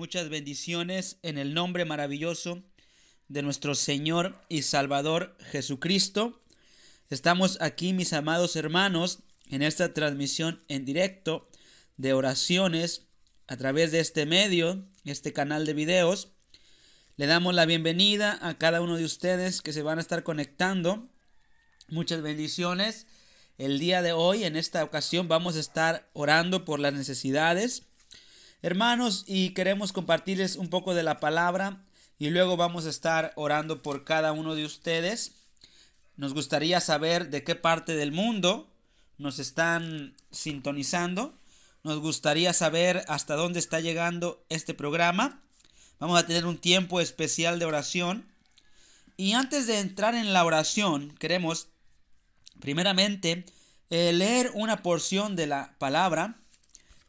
muchas bendiciones en el nombre maravilloso de nuestro Señor y Salvador Jesucristo. Estamos aquí, mis amados hermanos, en esta transmisión en directo de oraciones a través de este medio, este canal de videos. Le damos la bienvenida a cada uno de ustedes que se van a estar conectando. Muchas bendiciones. El día de hoy, en esta ocasión, vamos a estar orando por las necesidades Hermanos, y queremos compartirles un poco de la palabra y luego vamos a estar orando por cada uno de ustedes. Nos gustaría saber de qué parte del mundo nos están sintonizando. Nos gustaría saber hasta dónde está llegando este programa. Vamos a tener un tiempo especial de oración. Y antes de entrar en la oración, queremos primeramente eh, leer una porción de la palabra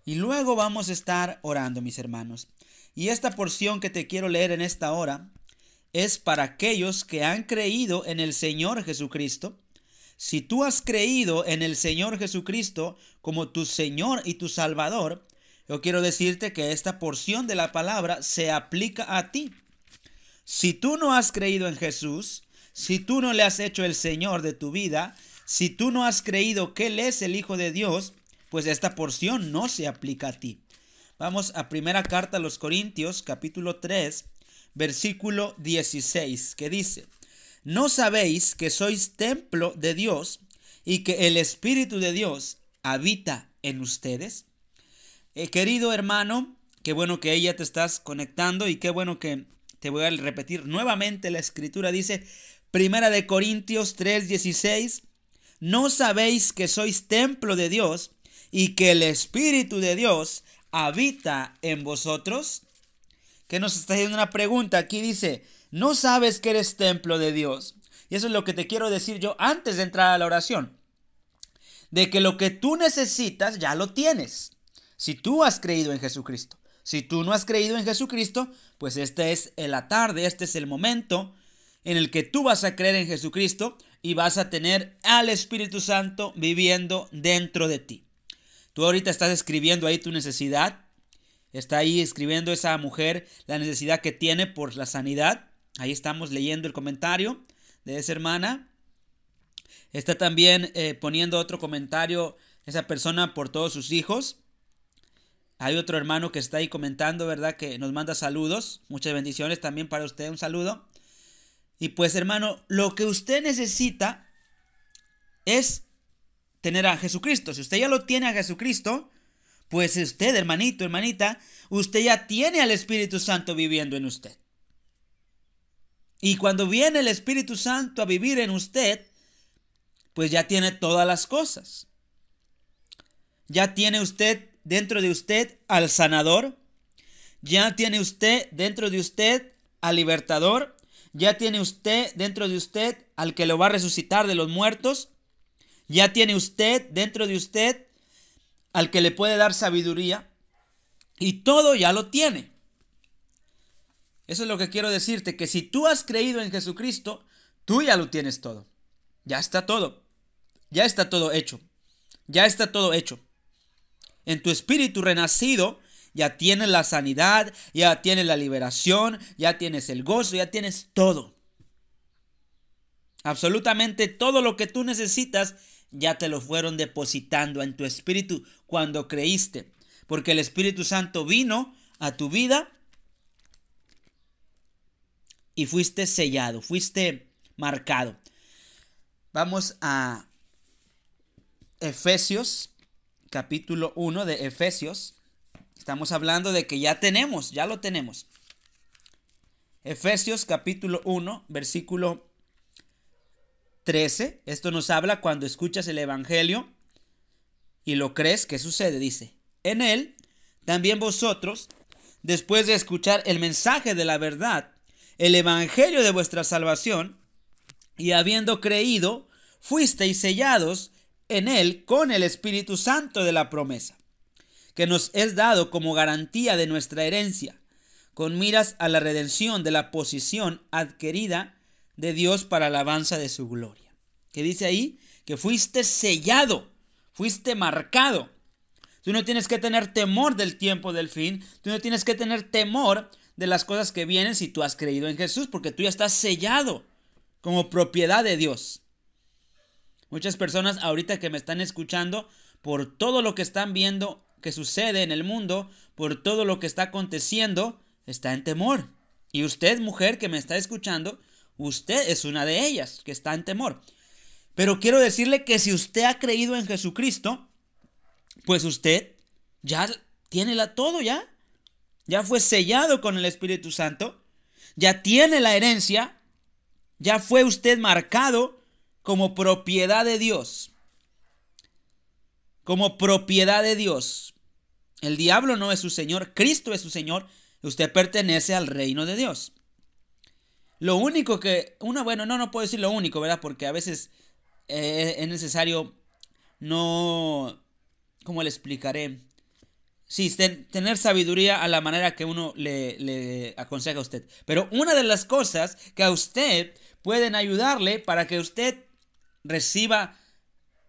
y luego vamos a estar orando, mis hermanos. Y esta porción que te quiero leer en esta hora es para aquellos que han creído en el Señor Jesucristo. Si tú has creído en el Señor Jesucristo como tu Señor y tu Salvador, yo quiero decirte que esta porción de la palabra se aplica a ti. Si tú no has creído en Jesús, si tú no le has hecho el Señor de tu vida, si tú no has creído que Él es el Hijo de Dios, pues esta porción no se aplica a ti. Vamos a primera carta a los Corintios, capítulo 3, versículo 16, que dice, ¿no sabéis que sois templo de Dios y que el Espíritu de Dios habita en ustedes? Eh, querido hermano, qué bueno que ella te estás conectando y qué bueno que te voy a repetir nuevamente la escritura dice, Primera de Corintios 16. ¿no sabéis que sois templo de Dios y que el Espíritu de Dios habita en vosotros? Que nos está haciendo una pregunta. Aquí dice, no sabes que eres templo de Dios. Y eso es lo que te quiero decir yo antes de entrar a la oración. De que lo que tú necesitas ya lo tienes. Si tú has creído en Jesucristo. Si tú no has creído en Jesucristo, pues este es la tarde, este es el momento en el que tú vas a creer en Jesucristo y vas a tener al Espíritu Santo viviendo dentro de ti. Tú ahorita estás escribiendo ahí tu necesidad. Está ahí escribiendo esa mujer la necesidad que tiene por la sanidad. Ahí estamos leyendo el comentario de esa hermana. Está también eh, poniendo otro comentario esa persona por todos sus hijos. Hay otro hermano que está ahí comentando, ¿verdad? Que nos manda saludos. Muchas bendiciones también para usted. Un saludo. Y pues hermano, lo que usted necesita es tener a Jesucristo. Si usted ya lo tiene a Jesucristo, pues usted, hermanito, hermanita, usted ya tiene al Espíritu Santo viviendo en usted. Y cuando viene el Espíritu Santo a vivir en usted, pues ya tiene todas las cosas. Ya tiene usted dentro de usted al sanador, ya tiene usted dentro de usted al libertador, ya tiene usted dentro de usted al que lo va a resucitar de los muertos, ya tiene usted dentro de usted al que le puede dar sabiduría y todo ya lo tiene. Eso es lo que quiero decirte, que si tú has creído en Jesucristo, tú ya lo tienes todo. Ya está todo. Ya está todo hecho. Ya está todo hecho. En tu espíritu renacido, ya tienes la sanidad, ya tienes la liberación, ya tienes el gozo, ya tienes todo. Absolutamente todo lo que tú necesitas ya te lo fueron depositando en tu espíritu cuando creíste. Porque el Espíritu Santo vino a tu vida y fuiste sellado, fuiste marcado. Vamos a Efesios, capítulo 1 de Efesios. Estamos hablando de que ya tenemos, ya lo tenemos. Efesios capítulo 1, versículo 13, esto nos habla cuando escuchas el Evangelio y lo crees, ¿qué sucede? Dice, en él también vosotros, después de escuchar el mensaje de la verdad, el Evangelio de vuestra salvación, y habiendo creído, fuisteis sellados en él con el Espíritu Santo de la promesa, que nos es dado como garantía de nuestra herencia, con miras a la redención de la posición adquirida de Dios para alabanza de su gloria. Que dice ahí que fuiste sellado, fuiste marcado. Tú no tienes que tener temor del tiempo del fin, tú no tienes que tener temor de las cosas que vienen si tú has creído en Jesús, porque tú ya estás sellado como propiedad de Dios. Muchas personas ahorita que me están escuchando, por todo lo que están viendo que sucede en el mundo, por todo lo que está aconteciendo, está en temor. Y usted, mujer que me está escuchando, Usted es una de ellas que está en temor. Pero quiero decirle que si usted ha creído en Jesucristo, pues usted ya tiene la, todo ya. Ya fue sellado con el Espíritu Santo. Ya tiene la herencia. Ya fue usted marcado como propiedad de Dios. Como propiedad de Dios. El diablo no es su Señor, Cristo es su Señor. Usted pertenece al reino de Dios. Lo único que, uno, bueno, no, no puedo decir lo único, ¿verdad? Porque a veces eh, es necesario no, ¿cómo le explicaré? Sí, tener sabiduría a la manera que uno le, le aconseja a usted. Pero una de las cosas que a usted pueden ayudarle para que usted reciba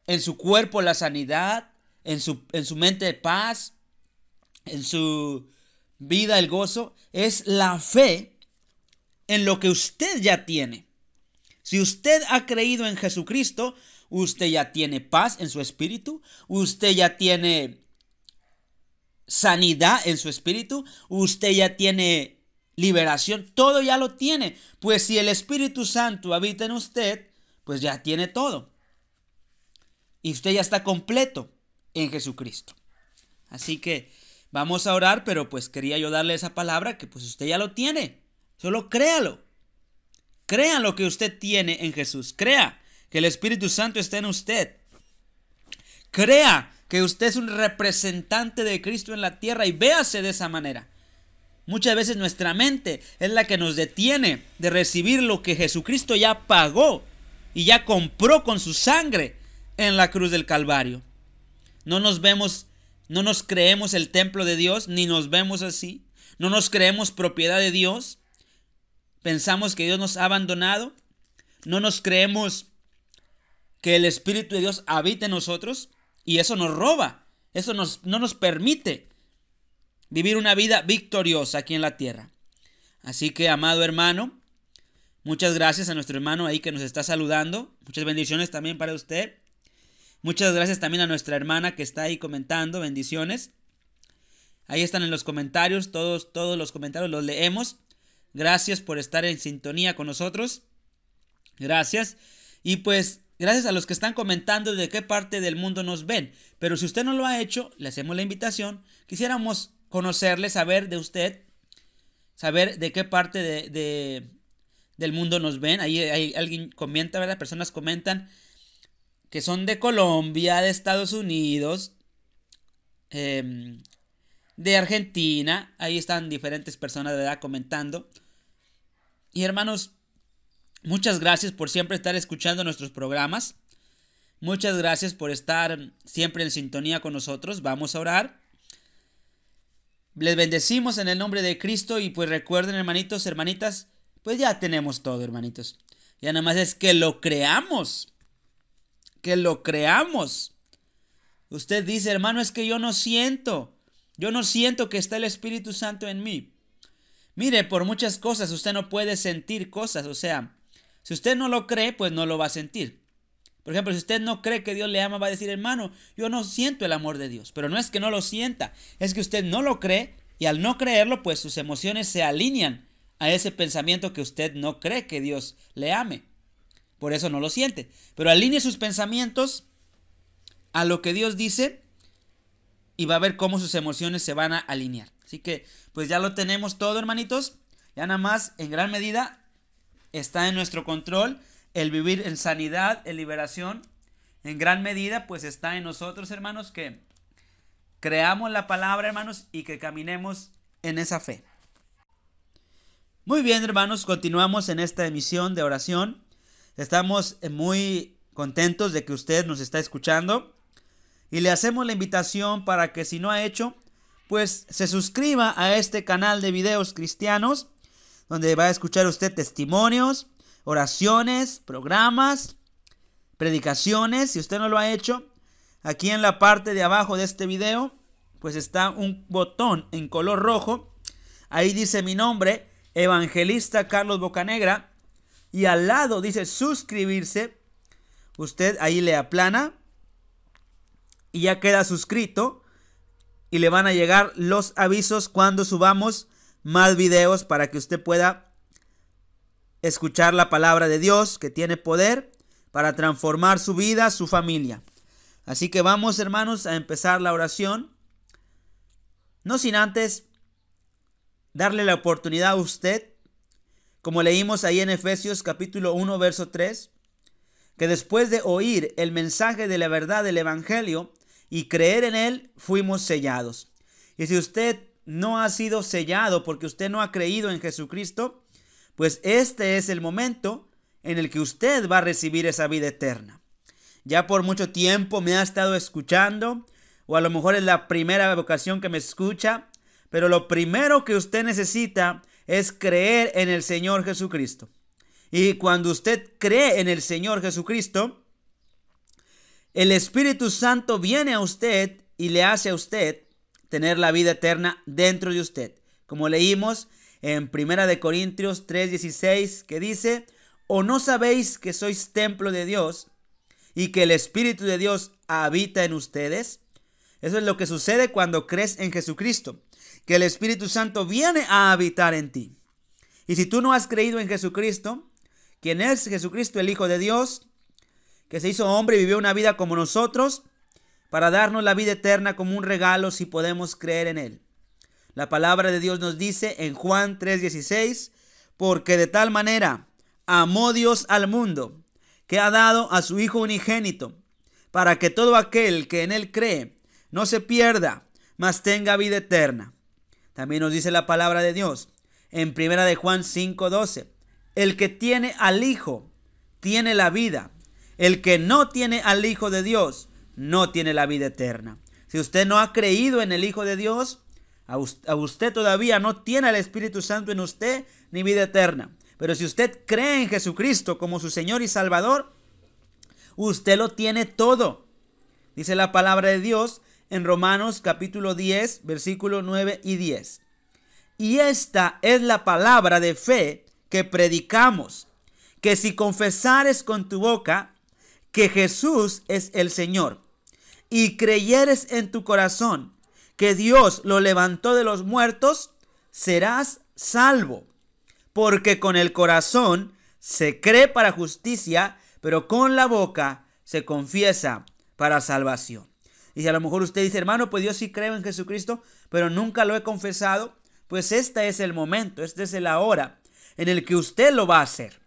en su cuerpo la sanidad, en su, en su mente paz, en su vida el gozo, es la fe en lo que usted ya tiene. Si usted ha creído en Jesucristo, usted ya tiene paz en su espíritu, usted ya tiene sanidad en su espíritu, usted ya tiene liberación, todo ya lo tiene. Pues si el Espíritu Santo habita en usted, pues ya tiene todo. Y usted ya está completo en Jesucristo. Así que vamos a orar, pero pues quería yo darle esa palabra que pues usted ya lo tiene. Solo créalo. Crea lo que usted tiene en Jesús. Crea que el Espíritu Santo está en usted. Crea que usted es un representante de Cristo en la tierra y véase de esa manera. Muchas veces nuestra mente es la que nos detiene de recibir lo que Jesucristo ya pagó y ya compró con su sangre en la cruz del Calvario. No nos vemos, no nos creemos el templo de Dios, ni nos vemos así. No nos creemos propiedad de Dios, pensamos que Dios nos ha abandonado, no nos creemos que el Espíritu de Dios habite en nosotros y eso nos roba, eso nos, no nos permite vivir una vida victoriosa aquí en la tierra. Así que, amado hermano, muchas gracias a nuestro hermano ahí que nos está saludando, muchas bendiciones también para usted. Muchas gracias también a nuestra hermana que está ahí comentando, bendiciones. Ahí están en los comentarios, todos, todos los comentarios los leemos. Gracias por estar en sintonía con nosotros. Gracias. Y pues gracias a los que están comentando de qué parte del mundo nos ven. Pero si usted no lo ha hecho, le hacemos la invitación. Quisiéramos conocerle, saber de usted, saber de qué parte del mundo nos ven. Ahí, hay alguien comenta, ¿verdad? Personas comentan que son de Colombia, de Estados Unidos, em, de Argentina. Ahí están diferentes personas de edad comentando. Y hermanos, muchas gracias por siempre estar escuchando nuestros programas. Muchas gracias por estar siempre en sintonía con nosotros. Vamos a orar. Les bendecimos en el nombre de Cristo y pues recuerden hermanitos, hermanitas, pues ya tenemos todo hermanitos. Ya nada más es que lo creamos. Que lo creamos. Usted dice, hermano, es que yo no siento. Yo no siento que está el Espíritu Santo en mí. Mire, por muchas cosas usted no puede sentir cosas, o sea, si usted no lo cree, pues no lo va a sentir. Por ejemplo, si usted no cree que Dios le ama, va a decir, hermano, yo no siento el amor de Dios. Pero no es que no lo sienta, es que usted no lo cree y al no creerlo, pues sus emociones se alinean a ese pensamiento que usted no cree que Dios le ame. Por eso no lo siente. Pero alinee sus pensamientos a lo que Dios dice y va a ver cómo sus emociones se van a alinear. Así que, pues ya lo tenemos todo, hermanitos. Ya nada más, en gran medida, está en nuestro control el vivir en sanidad, en liberación. En gran medida, pues está en nosotros, hermanos, que creamos la palabra, hermanos, y que caminemos en esa fe. Muy bien, hermanos, continuamos en esta emisión de oración. Estamos eh, muy contentos de que usted nos está escuchando y le hacemos la invitación para que si no ha hecho, pues se suscriba a este canal de videos cristianos, donde va a escuchar usted testimonios, oraciones, programas, predicaciones. Si usted no lo ha hecho, aquí en la parte de abajo de este video, pues está un botón en color rojo. Ahí dice mi nombre, Evangelista Carlos Bocanegra. Y al lado dice suscribirse. Usted ahí le aplana. Y ya queda suscrito y le van a llegar los avisos cuando subamos más videos para que usted pueda escuchar la palabra de Dios que tiene poder para transformar su vida, su familia. Así que vamos hermanos a empezar la oración. No sin antes darle la oportunidad a usted, como leímos ahí en Efesios capítulo 1, verso 3, que después de oír el mensaje de la verdad del Evangelio, y creer en Él, fuimos sellados. Y si usted no ha sido sellado porque usted no ha creído en Jesucristo, pues este es el momento en el que usted va a recibir esa vida eterna. Ya por mucho tiempo me ha estado escuchando, o a lo mejor es la primera vocación que me escucha, pero lo primero que usted necesita es creer en el Señor Jesucristo. Y cuando usted cree en el Señor Jesucristo, el Espíritu Santo viene a usted y le hace a usted tener la vida eterna dentro de usted. Como leímos en Primera de Corintios 3:16 que dice, "O no sabéis que sois templo de Dios y que el espíritu de Dios habita en ustedes?" Eso es lo que sucede cuando crees en Jesucristo, que el Espíritu Santo viene a habitar en ti. Y si tú no has creído en Jesucristo, quien es Jesucristo el Hijo de Dios, que se hizo hombre y vivió una vida como nosotros, para darnos la vida eterna como un regalo si podemos creer en Él. La palabra de Dios nos dice en Juan 3:16, porque de tal manera amó Dios al mundo, que ha dado a su Hijo unigénito, para que todo aquel que en Él cree no se pierda, mas tenga vida eterna. También nos dice la palabra de Dios en Primera de Juan 5:12, el que tiene al Hijo tiene la vida, el que no tiene al Hijo de Dios no tiene la vida eterna. Si usted no ha creído en el Hijo de Dios, a usted todavía no tiene el Espíritu Santo en usted ni vida eterna. Pero si usted cree en Jesucristo como su Señor y Salvador, usted lo tiene todo. Dice la palabra de Dios en Romanos capítulo 10, versículo 9 y 10. Y esta es la palabra de fe que predicamos, que si confesares con tu boca que Jesús es el Señor y creyeres en tu corazón que Dios lo levantó de los muertos, serás salvo. Porque con el corazón se cree para justicia, pero con la boca se confiesa para salvación. Y si a lo mejor usted dice, hermano, pues yo sí creo en Jesucristo, pero nunca lo he confesado, pues este es el momento, este es la hora en el que usted lo va a hacer.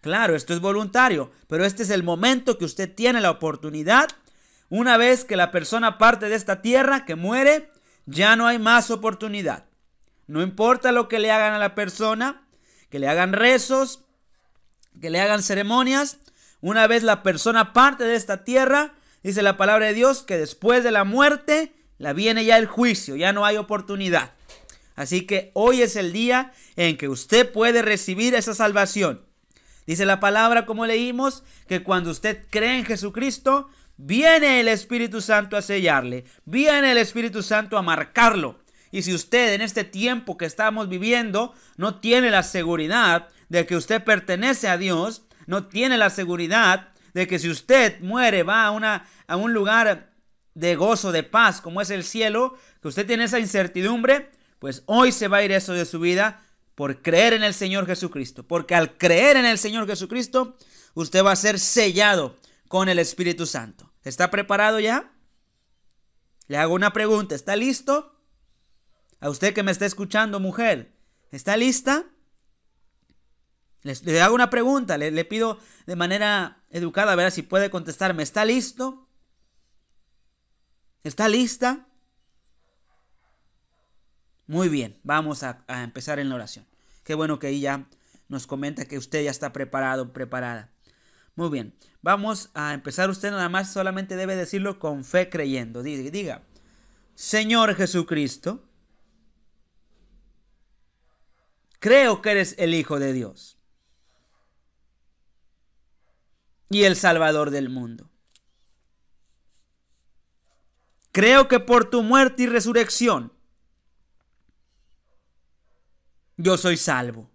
Claro, esto es voluntario, pero este es el momento que usted tiene la oportunidad. Una vez que la persona parte de esta tierra, que muere, ya no hay más oportunidad. No importa lo que le hagan a la persona, que le hagan rezos, que le hagan ceremonias. Una vez la persona parte de esta tierra, dice la palabra de Dios que después de la muerte, la viene ya el juicio, ya no hay oportunidad. Así que hoy es el día en que usted puede recibir esa salvación. Dice la palabra, como leímos, que cuando usted cree en Jesucristo, viene el Espíritu Santo a sellarle, viene el Espíritu Santo a marcarlo. Y si usted en este tiempo que estamos viviendo no tiene la seguridad de que usted pertenece a Dios, no tiene la seguridad de que si usted muere va a, una, a un lugar de gozo, de paz, como es el cielo, que usted tiene esa incertidumbre, pues hoy se va a ir eso de su vida por creer en el Señor Jesucristo. Porque al creer en el Señor Jesucristo, usted va a ser sellado con el Espíritu Santo. ¿Está preparado ya? Le hago una pregunta. ¿Está listo? A usted que me está escuchando, mujer, ¿está lista? Le hago una pregunta, le, pido de manera educada, a ver si puede contestarme. ¿Está listo? ¿Está lista? Muy bien, vamos a empezar en la oración. Qué bueno que ella nos comenta que usted ya está preparado, preparada. Muy bien, vamos a empezar. Usted nada más solamente debe decirlo con fe creyendo. diga Señor Jesucristo, creo que eres el Hijo de Dios y el Salvador del mundo. Creo que por tu muerte y resurrección yo soy salvo.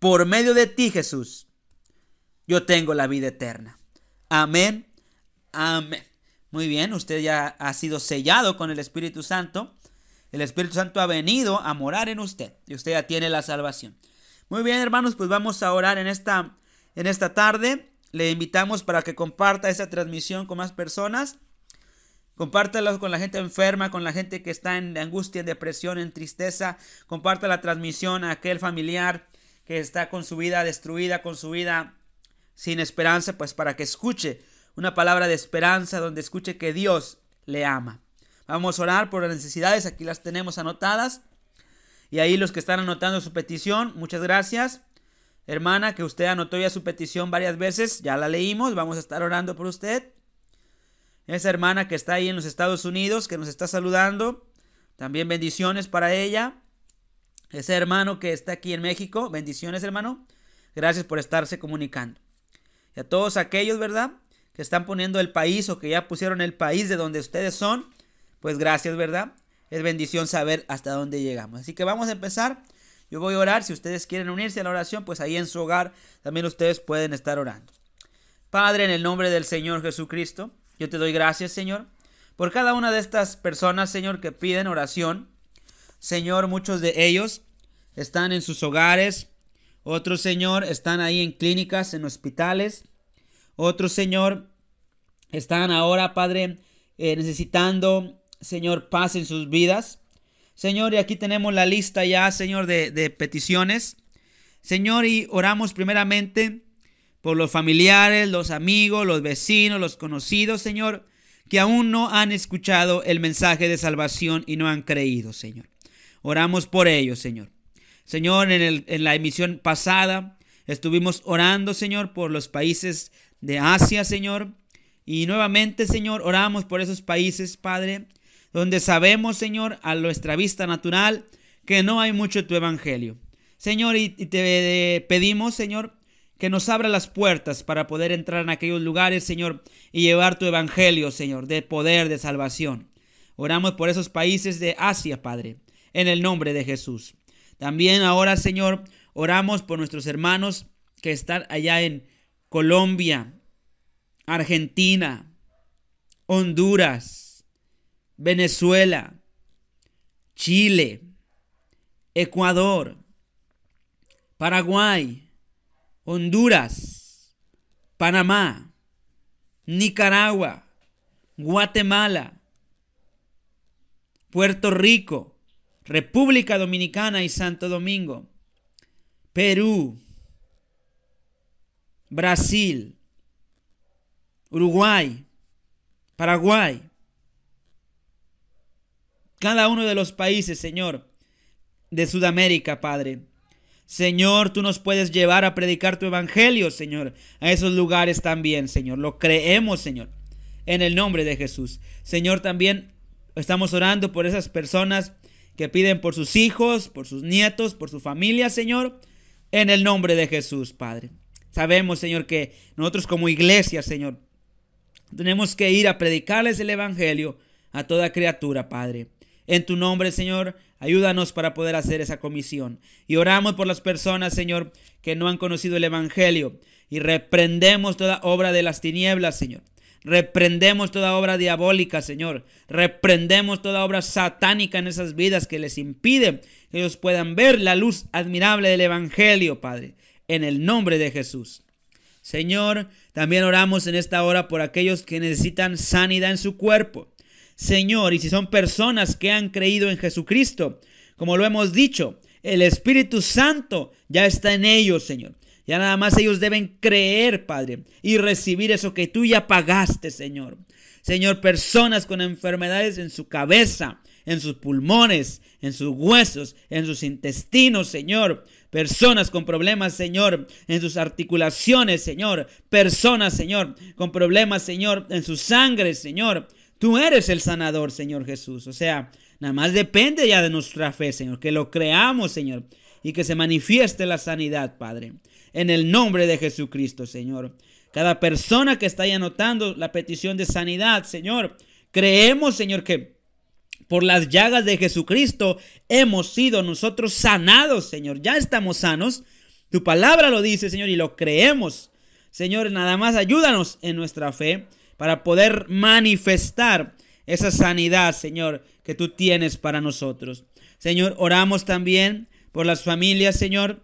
Por medio de ti, Jesús, yo tengo la vida eterna. Amén. Amén. Muy bien, usted ya ha sido sellado con el Espíritu Santo. El Espíritu Santo ha venido a morar en usted y usted ya tiene la salvación. Muy bien, hermanos, pues vamos a orar en esta, en esta tarde. Le invitamos para que comparta esta transmisión con más personas compártelo con la gente enferma, con la gente que está en angustia, en depresión, en tristeza. Comparte la transmisión a aquel familiar que está con su vida destruida, con su vida sin esperanza, pues para que escuche una palabra de esperanza, donde escuche que Dios le ama. Vamos a orar por las necesidades, aquí las tenemos anotadas. Y ahí los que están anotando su petición, muchas gracias. Hermana, que usted anotó ya su petición varias veces, ya la leímos, vamos a estar orando por usted esa hermana que está ahí en los Estados Unidos, que nos está saludando. También bendiciones para ella. Ese hermano que está aquí en México, bendiciones hermano. Gracias por estarse comunicando. Y a todos aquellos, ¿verdad? Que están poniendo el país o que ya pusieron el país de donde ustedes son. Pues gracias, ¿verdad? Es bendición saber hasta dónde llegamos. Así que vamos a empezar. Yo voy a orar. Si ustedes quieren unirse a la oración, pues ahí en su hogar también ustedes pueden estar orando. Padre, en el nombre del Señor Jesucristo. Yo te doy gracias, Señor, por cada una de estas personas, Señor, que piden oración. Señor, muchos de ellos están en sus hogares. Otros, Señor, están ahí en clínicas, en hospitales. Otros, Señor, están ahora, Padre, eh, necesitando, Señor, paz en sus vidas. Señor, y aquí tenemos la lista ya, Señor, de, de peticiones. Señor, y oramos primeramente por los familiares, los amigos, los vecinos, los conocidos, Señor, que aún no han escuchado el mensaje de salvación y no han creído, Señor. Oramos por ellos, Señor. Señor, en, el, en la emisión pasada estuvimos orando, Señor, por los países de Asia, Señor. Y nuevamente, Señor, oramos por esos países, Padre, donde sabemos, Señor, a nuestra vista natural, que no hay mucho tu evangelio. Señor, y te pedimos, Señor, que nos abra las puertas para poder entrar en aquellos lugares, Señor, y llevar tu evangelio, Señor, de poder, de salvación. Oramos por esos países de Asia, Padre, en el nombre de Jesús. También ahora, Señor, oramos por nuestros hermanos que están allá en Colombia, Argentina, Honduras, Venezuela, Chile, Ecuador, Paraguay, Honduras, Panamá, Nicaragua, Guatemala, Puerto Rico, República Dominicana y Santo Domingo, Perú, Brasil, Uruguay, Paraguay. Cada uno de los países, Señor, de Sudamérica, Padre Señor, tú nos puedes llevar a predicar tu evangelio, Señor, a esos lugares también, Señor. Lo creemos, Señor, en el nombre de Jesús. Señor, también estamos orando por esas personas que piden por sus hijos, por sus nietos, por su familia, Señor, en el nombre de Jesús, Padre. Sabemos, Señor, que nosotros como iglesia, Señor, tenemos que ir a predicarles el evangelio a toda criatura, Padre. En tu nombre, Señor, ayúdanos para poder hacer esa comisión. Y oramos por las personas, Señor, que no han conocido el Evangelio. Y reprendemos toda obra de las tinieblas, Señor. Reprendemos toda obra diabólica, Señor. Reprendemos toda obra satánica en esas vidas que les impide que ellos puedan ver la luz admirable del Evangelio, Padre. En el nombre de Jesús. Señor, también oramos en esta hora por aquellos que necesitan sanidad en su cuerpo. Señor y si son personas que han creído en Jesucristo. Como lo hemos dicho, el Espíritu Santo ya está en ellos, Señor. Ya nada más ellos deben creer, Padre, y recibir eso que tú ya pagaste, Señor. Señor, personas con enfermedades en su cabeza, en sus pulmones, en sus huesos, en sus intestinos, Señor. Personas con problemas, Señor, en sus articulaciones, Señor. Personas, Señor, con problemas, Señor, en su sangre, Señor. Tú eres el sanador, Señor Jesús. O sea, nada más depende ya de nuestra fe, Señor, que lo creamos, Señor, y que se manifieste la sanidad, Padre. En el nombre de Jesucristo, Señor. Cada persona que está ahí anotando la petición de sanidad, Señor, creemos, Señor, que por las llagas de Jesucristo hemos sido nosotros sanados, Señor. Ya estamos sanos. Tu palabra lo dice, Señor, y lo creemos. Señor, nada más ayúdanos en nuestra fe para poder manifestar esa sanidad, Señor, que tú tienes para nosotros. Señor, oramos también por las familias, Señor.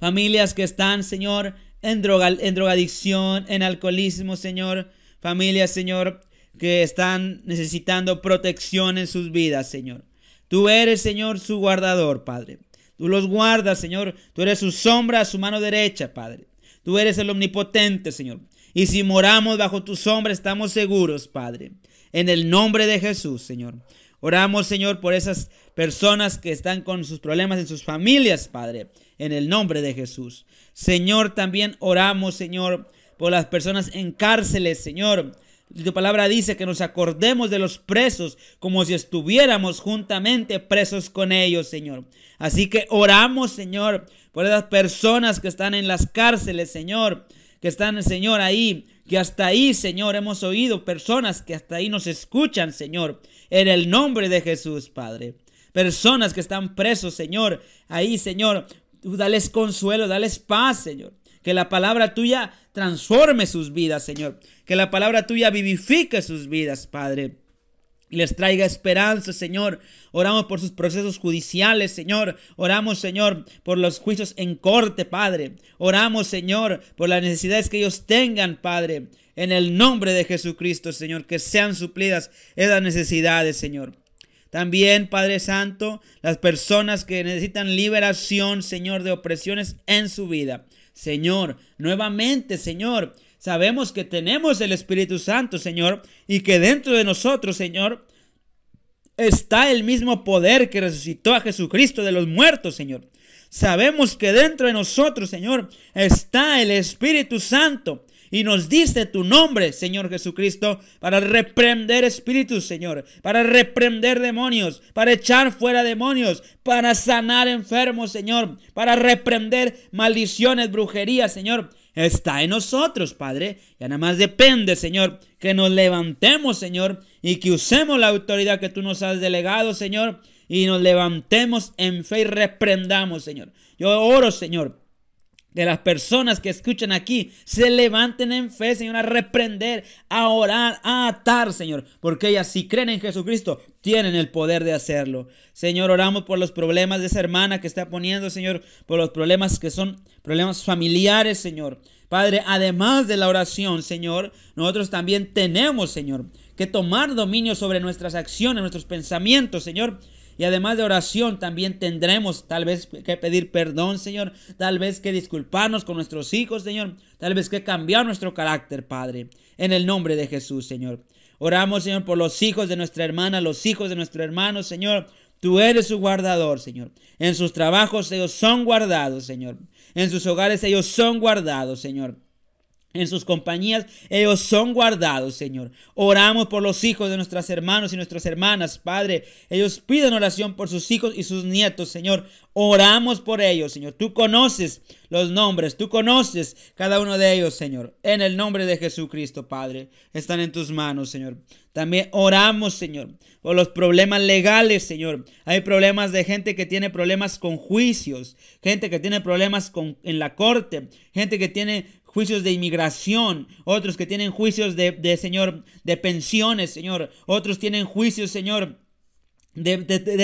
Familias que están, Señor, en, droga, en drogadicción, en alcoholismo, Señor. Familias, Señor, que están necesitando protección en sus vidas, Señor. Tú eres, Señor, su guardador, Padre. Tú los guardas, Señor. Tú eres su sombra, su mano derecha, Padre. Tú eres el omnipotente, Señor. Y si moramos bajo tu sombra, estamos seguros, Padre. En el nombre de Jesús, Señor. Oramos, Señor, por esas personas que están con sus problemas en sus familias, Padre. En el nombre de Jesús. Señor, también oramos, Señor, por las personas en cárceles, Señor. Tu palabra dice que nos acordemos de los presos como si estuviéramos juntamente presos con ellos, Señor. Así que oramos, Señor, por esas personas que están en las cárceles, Señor que están, Señor, ahí, que hasta ahí, Señor, hemos oído personas que hasta ahí nos escuchan, Señor, en el nombre de Jesús, Padre. Personas que están presos, Señor, ahí, Señor, dales consuelo, dales paz, Señor. Que la palabra tuya transforme sus vidas, Señor. Que la palabra tuya vivifique sus vidas, Padre les traiga esperanza, Señor. Oramos por sus procesos judiciales, Señor. Oramos, Señor, por los juicios en corte, Padre. Oramos, Señor, por las necesidades que ellos tengan, Padre. En el nombre de Jesucristo, Señor, que sean suplidas esas necesidades, Señor. También, Padre Santo, las personas que necesitan liberación, Señor, de opresiones en su vida. Señor, nuevamente, Señor, Sabemos que tenemos el Espíritu Santo, Señor, y que dentro de nosotros, Señor, está el mismo poder que resucitó a Jesucristo de los muertos, Señor. Sabemos que dentro de nosotros, Señor, está el Espíritu Santo. Y nos dice tu nombre, Señor Jesucristo, para reprender espíritus, Señor, para reprender demonios, para echar fuera demonios, para sanar enfermos, Señor, para reprender maldiciones, brujerías, Señor, está en nosotros, Padre. Ya nada más depende, Señor, que nos levantemos, Señor, y que usemos la autoridad que tú nos has delegado, Señor, y nos levantemos en fe y reprendamos, Señor. Yo oro, Señor de las personas que escuchan aquí se levanten en fe, Señor, a reprender, a orar, a atar, Señor, porque ellas si creen en Jesucristo tienen el poder de hacerlo. Señor, oramos por los problemas de esa hermana que está poniendo, Señor, por los problemas que son problemas familiares, Señor. Padre, además de la oración, Señor, nosotros también tenemos, Señor, que tomar dominio sobre nuestras acciones, nuestros pensamientos, Señor, y además de oración, también tendremos tal vez que pedir perdón, Señor. Tal vez que disculparnos con nuestros hijos, Señor. Tal vez que cambiar nuestro carácter, Padre. En el nombre de Jesús, Señor. Oramos, Señor, por los hijos de nuestra hermana, los hijos de nuestro hermano, Señor. Tú eres su guardador, Señor. En sus trabajos ellos son guardados, Señor. En sus hogares ellos son guardados, Señor en sus compañías, ellos son guardados, Señor. Oramos por los hijos de nuestras hermanos y nuestras hermanas, Padre. Ellos piden oración por sus hijos y sus nietos, Señor. Oramos por ellos, Señor. Tú conoces los nombres, tú conoces cada uno de ellos, Señor. En el nombre de Jesucristo, Padre, están en tus manos, Señor. También oramos, Señor, por los problemas legales, Señor. Hay problemas de gente que tiene problemas con juicios, gente que tiene problemas con, en la corte, gente que tiene juicios de inmigración, otros que tienen juicios de, Señor, de pensiones, Señor, otros tienen juicios, Señor, de,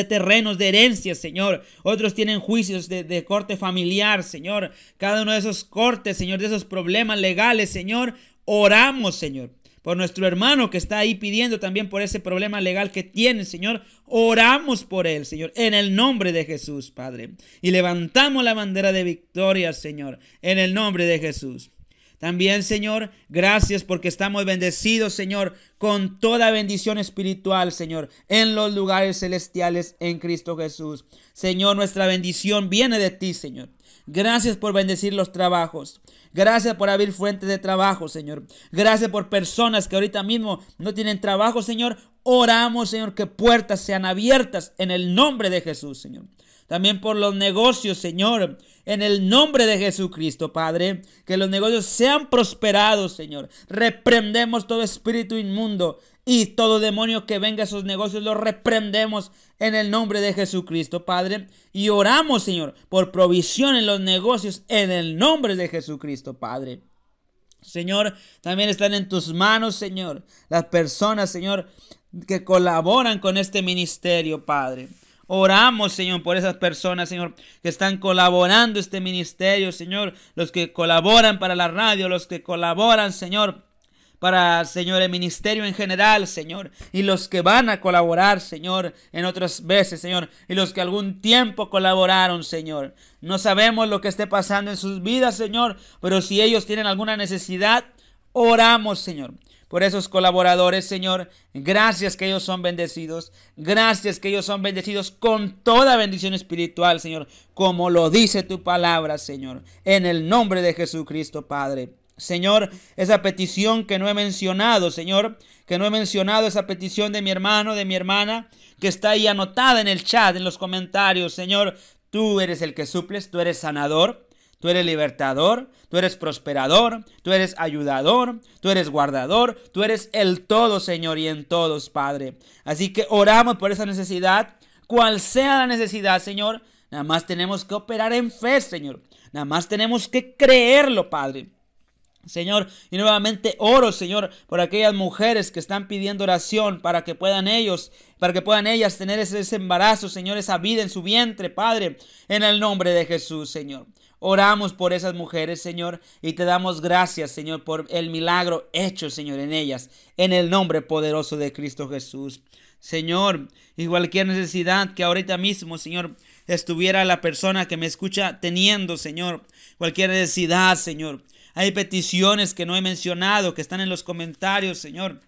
terrenos, de herencias, Señor. Otros tienen juicios de, de, corte familiar, Señor. Cada uno de esos cortes, Señor, de esos problemas legales, Señor. Oramos, Señor. Por nuestro hermano que está ahí pidiendo también por ese problema legal que tiene, Señor. Oramos por él, Señor, en el nombre de Jesús, Padre. Y levantamos la bandera de victoria, Señor, en el nombre de Jesús. También, Señor, gracias porque estamos bendecidos, Señor, con toda bendición espiritual, Señor, en los lugares celestiales en Cristo Jesús. Señor, nuestra bendición viene de ti, Señor. Gracias por bendecir los trabajos. Gracias por abrir fuentes de trabajo, Señor. Gracias por personas que ahorita mismo no tienen trabajo, Señor. Oramos, Señor, que puertas sean abiertas en el nombre de Jesús, Señor también por los negocios, Señor. En el nombre de Jesucristo, Padre, que los negocios sean prosperados, Señor. Reprendemos todo espíritu inmundo y todo demonio que venga a esos negocios, lo reprendemos en el nombre de Jesucristo, Padre. Y oramos, Señor, por provisión en los negocios en el nombre de Jesucristo, Padre. Señor, también están en tus manos, Señor, las personas, Señor, que colaboran con este ministerio, Padre. Oramos, Señor, por esas personas, Señor, que están colaborando este ministerio, Señor. Los que colaboran para la radio, los que colaboran, Señor, para, Señor, el ministerio en general, Señor, y los que van a colaborar, Señor, en otras veces, Señor, y los que algún tiempo colaboraron, Señor. No sabemos lo que esté pasando en sus vidas, Señor, pero si ellos tienen alguna necesidad, oramos, Señor por esos colaboradores, Señor. Gracias que ellos son bendecidos. Gracias que ellos son bendecidos con toda bendición espiritual, Señor. Como lo dice tu palabra, Señor. En el nombre de Jesucristo, Padre. Señor, esa petición que no he mencionado, Señor, que no he mencionado esa petición de mi hermano, de mi hermana, que está ahí anotada en el chat, en los comentarios, Señor, tú eres el que suples, tú eres sanador, Tú eres libertador, tú eres prosperador, tú eres ayudador, tú eres guardador, tú eres el todo, Señor, y en todos, Padre. Así que oramos por esa necesidad, cual sea la necesidad, Señor. Nada más tenemos que operar en fe, Señor. Nada más tenemos que creerlo, Padre. Señor, y nuevamente oro, Señor, por aquellas mujeres que están pidiendo oración para que puedan ellos, para que puedan ellas tener ese, ese, embarazo, Señor, esa vida en su vientre, Padre, en el nombre de Jesús, Señor. Oramos por esas mujeres, Señor, y te damos gracias, Señor, por el milagro hecho, Señor, en ellas, en el nombre poderoso de Cristo Jesús. Señor, y cualquier necesidad que ahorita mismo, Señor, estuviera la persona que me escucha teniendo, Señor, cualquier necesidad, Señor. Hay peticiones que no he mencionado, que están en los comentarios, Señor.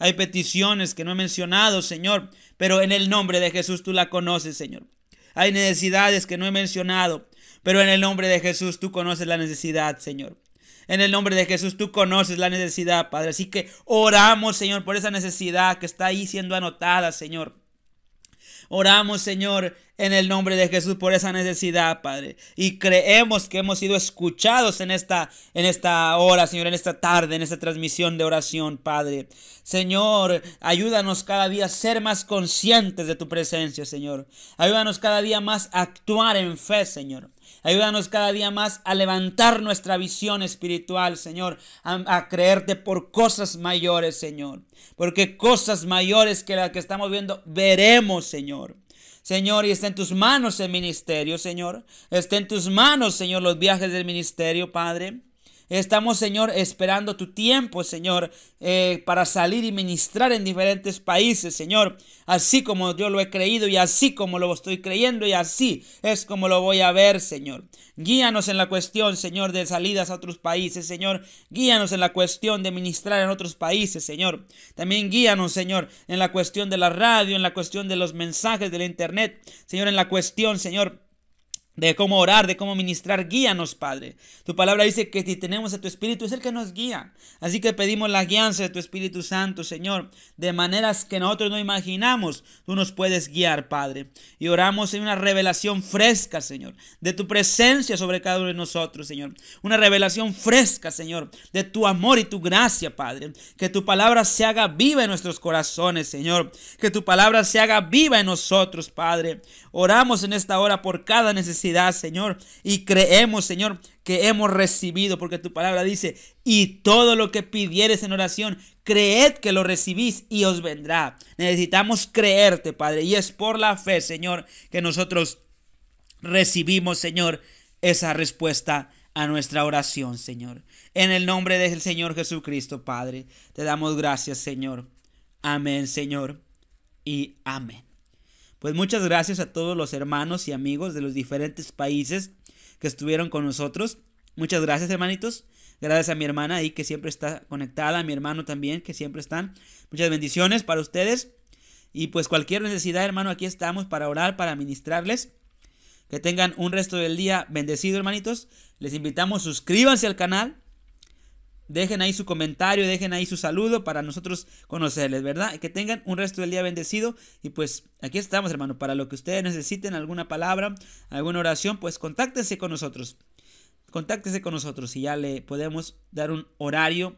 Hay peticiones que no he mencionado, Señor, pero en el nombre de Jesús tú la conoces, Señor. Hay necesidades que no he mencionado, pero en el nombre de Jesús tú conoces la necesidad, Señor. En el nombre de Jesús tú conoces la necesidad, Padre. Así que oramos, Señor, por esa necesidad que está ahí siendo anotada, Señor. Oramos, Señor, en el nombre de Jesús por esa necesidad, Padre. Y creemos que hemos sido escuchados en esta, en esta hora, Señor, en esta tarde, en esta transmisión de oración, Padre. Señor, ayúdanos cada día a ser más conscientes de tu presencia, Señor. Ayúdanos cada día más a actuar en fe, Señor. Ayúdanos cada día más a levantar nuestra visión espiritual, Señor, a, creerte por cosas mayores, Señor. Porque cosas mayores que las que estamos viendo, veremos, Señor. Señor, y está en tus manos el ministerio, Señor. Está en tus manos, Señor, los viajes del ministerio, Padre. Estamos, Señor, esperando tu tiempo, Señor, eh, para salir y ministrar en diferentes países, Señor. Así como yo lo he creído y así como lo estoy creyendo y así es como lo voy a ver, Señor. Guíanos en la cuestión, Señor, de salidas a otros países, Señor. Guíanos en la cuestión de ministrar en otros países, Señor. También guíanos, Señor, en la cuestión de la radio, en la cuestión de los mensajes del Internet, Señor, en la cuestión, Señor de cómo orar, de cómo ministrar. Guíanos, Padre. Tu palabra dice que si tenemos a tu Espíritu es el que nos guía. Así que pedimos la guianza de tu Espíritu Santo, Señor, de maneras que nosotros no imaginamos. Tú nos puedes guiar, Padre. Y oramos en una revelación fresca, Señor, de tu presencia sobre cada uno de nosotros, Señor. Una revelación fresca, Señor, de tu amor y tu gracia, Padre. Que tu palabra se haga viva en nuestros corazones, Señor. Que tu palabra se haga viva en nosotros, Padre. Oramos en esta hora por cada necesidad Señor. Y creemos, Señor, que hemos recibido, porque tu palabra dice, y todo lo que pidieres en oración, creed que lo recibís y os vendrá. Necesitamos creerte, Padre. Y es por la fe, Señor, que nosotros recibimos, Señor, esa respuesta a nuestra oración, Señor. En el nombre del Señor Jesucristo, Padre, te damos gracias, Señor. Amén, Señor. Y amén. Pues muchas gracias a todos los hermanos y amigos de los diferentes países que estuvieron con nosotros. Muchas gracias, hermanitos. Gracias a mi hermana ahí que siempre está conectada, a mi hermano también que siempre están. Muchas bendiciones para ustedes. Y pues cualquier necesidad, hermano, aquí estamos para orar, para ministrarles. Que tengan un resto del día bendecido, hermanitos. Les invitamos, suscríbanse al canal. Dejen ahí su comentario, dejen ahí su saludo para nosotros conocerles, ¿verdad? Que tengan un resto del día bendecido y pues aquí estamos, hermano, para lo que ustedes necesiten, alguna palabra, alguna oración, pues contáctense con nosotros. Contáctense con nosotros y ya le podemos dar un horario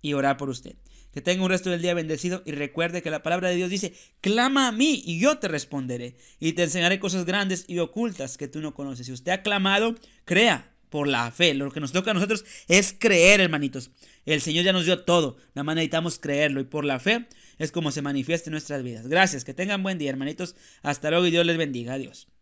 y orar por usted. Que tenga un resto del día bendecido y recuerde que la palabra de Dios dice, clama a mí y yo te responderé y te enseñaré cosas grandes y ocultas que tú no conoces. Si usted ha clamado, crea, por la fe. Lo que nos toca a nosotros es creer, hermanitos. El Señor ya nos dio todo, nada más necesitamos creerlo y por la fe es como se manifiesta en nuestras vidas. Gracias, que tengan buen día, hermanitos. Hasta luego y Dios les bendiga. Adiós.